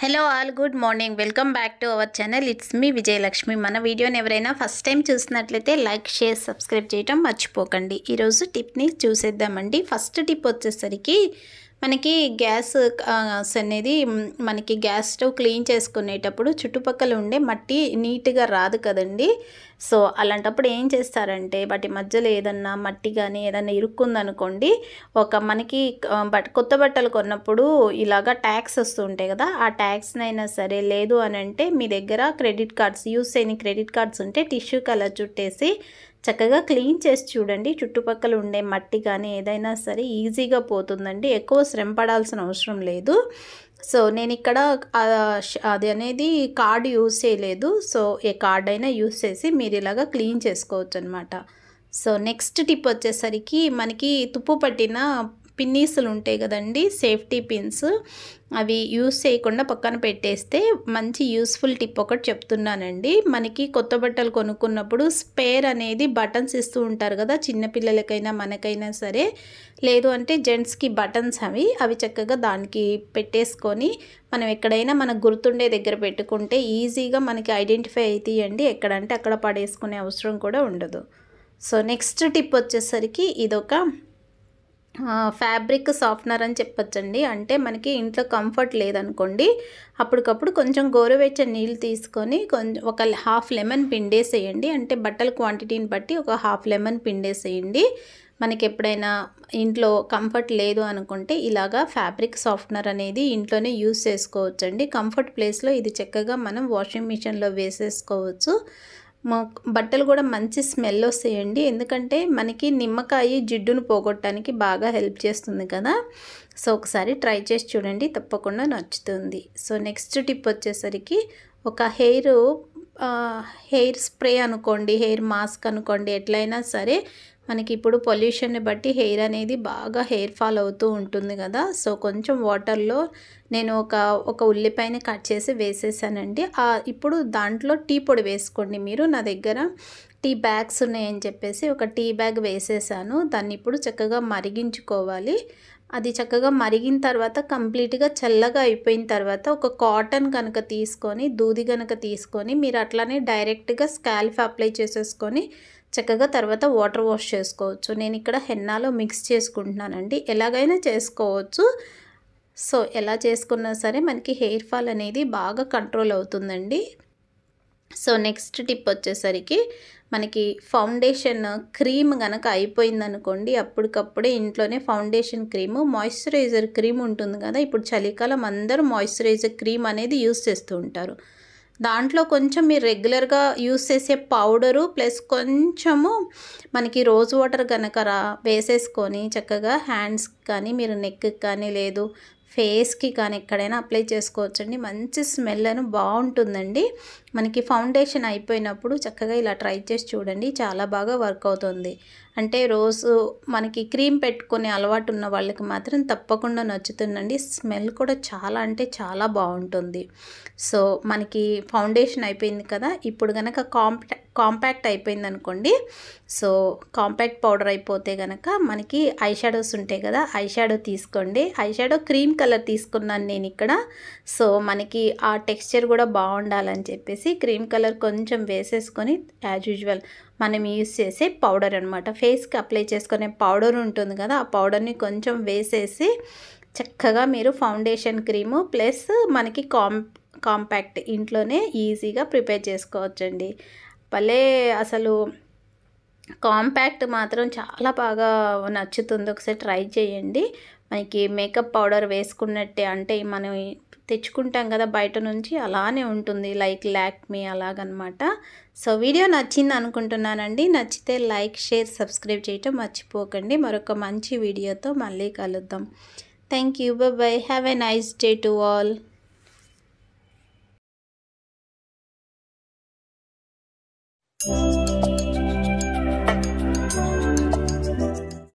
hello all good morning welcome back to our channel it's me Vijayalakshmi మన వీడియోని ఎవరైనా first time చూసినట్లయితే like share subscribe చేయడం మర్చిపోకండి ఈరోజు టిప్ని చూసేద్దామండి ఫస్ట్ టిప్ వచ్చేసరికి మనకి గ్యాస్ అనేది మనకి గ్యాస్ స్టవ్ క్లీన్ చేసుకునేటప్పుడు చుట్టుపక్కల ఉండే మట్టి నీట్గా రాదు కదండి సో అలాంటప్పుడు ఏం చేస్తారంటే వాటి మధ్యలో ఏదన్నా మట్టి కానీ ఏదన్నా ఇరుక్కుందనుకోండి ఒక మనకి బట్ కొత్త బట్టలు కొన్నప్పుడు ఇలాగా ట్యాక్స్ వస్తుంటాయి కదా ఆ ట్యాక్స్నైనా సరే లేదు అని అంటే మీ దగ్గర క్రెడిట్ కార్డ్స్ యూస్ అయిన క్రెడిట్ కార్డ్స్ ఉంటే టిష్యూ కలర్ చుట్టేసి చక్కగా క్లీన్ చేసి చూడండి చుట్టుపక్కల ఉండే మట్టి కానీ ఏదైనా సరే ఈజీగా పోతుందండి ఎక్కువ శ్రమ పడాల్సిన అవసరం లేదు సో నేను ఇక్కడ అది అనేది కార్డ్ యూజ్ చేయలేదు సో ఏ కార్డ్ అయినా యూజ్ చేసి మీరు ఇలాగా క్లీన్ చేసుకోవచ్చు అనమాట సో నెక్స్ట్ టిప్ వచ్చేసరికి మనకి తుప్పు పట్టిన పిన్నీసులు ఉంటాయి కదండి సేఫ్టీ పిన్స్ అవి యూస్ చేయకుండా పక్కన పెట్టేస్తే మంచి యూస్ఫుల్ టిప్ ఒకటి చెప్తున్నానండి మనకి కొత్త బట్టలు కొనుక్కున్నప్పుడు స్పేర్ అనేది బటన్స్ ఇస్తూ ఉంటారు కదా చిన్నపిల్లలకైనా మనకైనా సరే లేదు అంటే జెంట్స్కి బటన్స్ అవి అవి చక్కగా దానికి పెట్టేసుకొని మనం ఎక్కడైనా మనకు గుర్తుండే దగ్గర పెట్టుకుంటే ఈజీగా మనకి ఐడెంటిఫై అవుతాయండి ఎక్కడంటే అక్కడ పడేసుకునే అవసరం కూడా ఉండదు సో నెక్స్ట్ టిప్ వచ్చేసరికి ఇదొక ఫ్యాబ్రిక్ సాఫ్ట్నర్ అని చెప్పొచ్చండి అంటే మనకి ఇంట్లో కంఫర్ట్ లేదనుకోండి అప్పటికప్పుడు కొంచెం గోరువెచ్చని నీళ్ళు తీసుకొని కొంచెం ఒక హాఫ్ లెమన్ పిండేసేయండి అంటే బట్టల క్వాంటిటీని బట్టి ఒక హాఫ్ లెమన్ పిండేసేయండి మనకి ఎప్పుడైనా ఇంట్లో కంఫర్ట్ లేదు అనుకుంటే ఇలాగా ఫ్యాబ్రిక్ సాఫ్ట్నర్ అనేది ఇంట్లోనే యూస్ చేసుకోవచ్చండి కంఫర్ట్ ప్లేస్లో ఇది చక్కగా మనం వాషింగ్ మిషన్లో వేసేసుకోవచ్చు బట్టలు కూడా మంచి స్మెల్ వస్తాయండి ఎందుకంటే మనకి నిమ్మకాయ జిడ్డును పోగొట్టడానికి బాగా హెల్ప్ చేస్తుంది కదా సో ఒకసారి ట్రై చేసి చూడండి తప్పకుండా నచ్చుతుంది సో నెక్స్ట్ టిప్ వచ్చేసరికి ఒక హెయిర్ హెయిర్ స్ప్రే అనుకోండి హెయిర్ మాస్క్ అనుకోండి ఎట్లయినా సరే మనకి ఇప్పుడు పొల్యూషన్ని బట్టి హెయిర్ అనేది బాగా హెయిర్ ఫాల్ అవుతూ ఉంటుంది కదా సో కొంచెం వాటర్లో నేను ఒక ఒక ఉల్లిపాయని కట్ చేసి వేసేసానండి ఇప్పుడు దాంట్లో టీ పొడి వేసుకోండి మీరు నా దగ్గర టీ బ్యాగ్స్ ఉన్నాయని చెప్పేసి ఒక టీ బ్యాగ్ వేసేసాను దాన్ని ఇప్పుడు చక్కగా మరిగించుకోవాలి అది చక్కగా మరిగిన తర్వాత కంప్లీట్గా చల్లగా అయిపోయిన తర్వాత ఒక కాటన్ కనుక తీసుకొని దూది కనుక తీసుకొని మీరు అట్లానే డైరెక్ట్గా స్కాల్ఫ్ అప్లై చేసేసుకొని చక్కగా తర్వాత వాటర్ వాష్ చేసుకోవచ్చు నేను ఇక్కడ హెన్నాలో మిక్స్ చేసుకుంటున్నానండి ఎలాగైనా చేసుకోవచ్చు సో ఎలా చేసుకున్నా సరే మనకి హెయిర్ ఫాల్ అనేది బాగా కంట్రోల్ అవుతుందండి సో నెక్స్ట్ టిప్ వచ్చేసరికి మనకి ఫౌండేషన్ క్రీమ్ కనుక అయిపోయిందనుకోండి అప్పటికప్పుడే ఇంట్లోనే ఫౌండేషన్ క్రీమ్ మాయిశ్చరైజర్ క్రీమ్ ఉంటుంది కదా ఇప్పుడు చలికాలం అందరూ మాయిశ్చరైజర్ క్రీమ్ అనేది యూస్ చేస్తూ ఉంటారు దాంట్లో కొంచెం మీరు రెగ్యులర్గా యూస్ చేసే పౌడరు ప్లస్ కొంచెము మనకి రోజ్ వాటర్ కనుక రా వేసేసుకొని చక్కగా హ్యాండ్స్ కానీ మీరు నెక్కి కానీ లేదు ఫేస్కి కానీ ఎక్కడైనా అప్లై చేసుకోవచ్చండి మంచి స్మెల్ అని బాగుంటుందండి మనకి ఫౌండేషన్ అయిపోయినప్పుడు చక్కగా ఇలా ట్రై చేసి చూడండి చాలా బాగా వర్క్ అవుతుంది అంటే రోజు మనకి క్రీమ్ పెట్టుకునే అలవాటు ఉన్న వాళ్ళకి మాత్రం తప్పకుండా నచ్చుతుందండి స్మెల్ కూడా చాలా అంటే చాలా బాగుంటుంది సో మనకి ఫౌండేషన్ అయిపోయింది కదా ఇప్పుడు కనుక కాంపాక్ట్ కాంపాక్ట్ అయిపోయింది అనుకోండి సో కాంపాక్ట్ పౌడర్ అయిపోతే కనుక మనకి ఐ షాడోస్ ఉంటాయి కదా ఐ షాడో తీసుకోండి ఐ షాడో క్రీమ్ కలర్ తీసుకున్నాను నేను ఇక్కడ సో మనకి ఆ టెక్స్చర్ కూడా బాగుండాలని చెప్పేసి క్రీమ్ కలర్ కొంచెం వేసేసుకొని యాజ్ యూజువల్ మనం యూస్ చేసే పౌడర్ అనమాట ఫేస్కి అప్లై చేసుకునే పౌడర్ ఉంటుంది కదా ఆ పౌడర్ని కొంచెం వేసేసి చక్కగా మీరు ఫౌండేషన్ క్రీము ప్లస్ మనకి కాం కాంపాక్ట్ ఇంట్లోనే ఈజీగా ప్రిపేర్ చేసుకోవచ్చండి భలే అసలు కాంపాక్ట్ మాత్రం చాలా బాగా నచ్చుతుంది ఒకసారి ట్రై చేయండి మనకి మేకప్ పౌడర్ వేసుకున్నట్టే అంటే మనం తెచ్చుకుంటాం కదా బయట నుంచి అలానే ఉంటుంది లైక్ మీ అలాగనమాట సో వీడియో నచ్చింది అనుకుంటున్నానండి నచ్చితే లైక్ షేర్ సబ్స్క్రైబ్ చేయటం మర్చిపోకండి మరొక మంచి వీడియోతో మళ్ళీ కలుద్దాం thank you bye have a nice day to all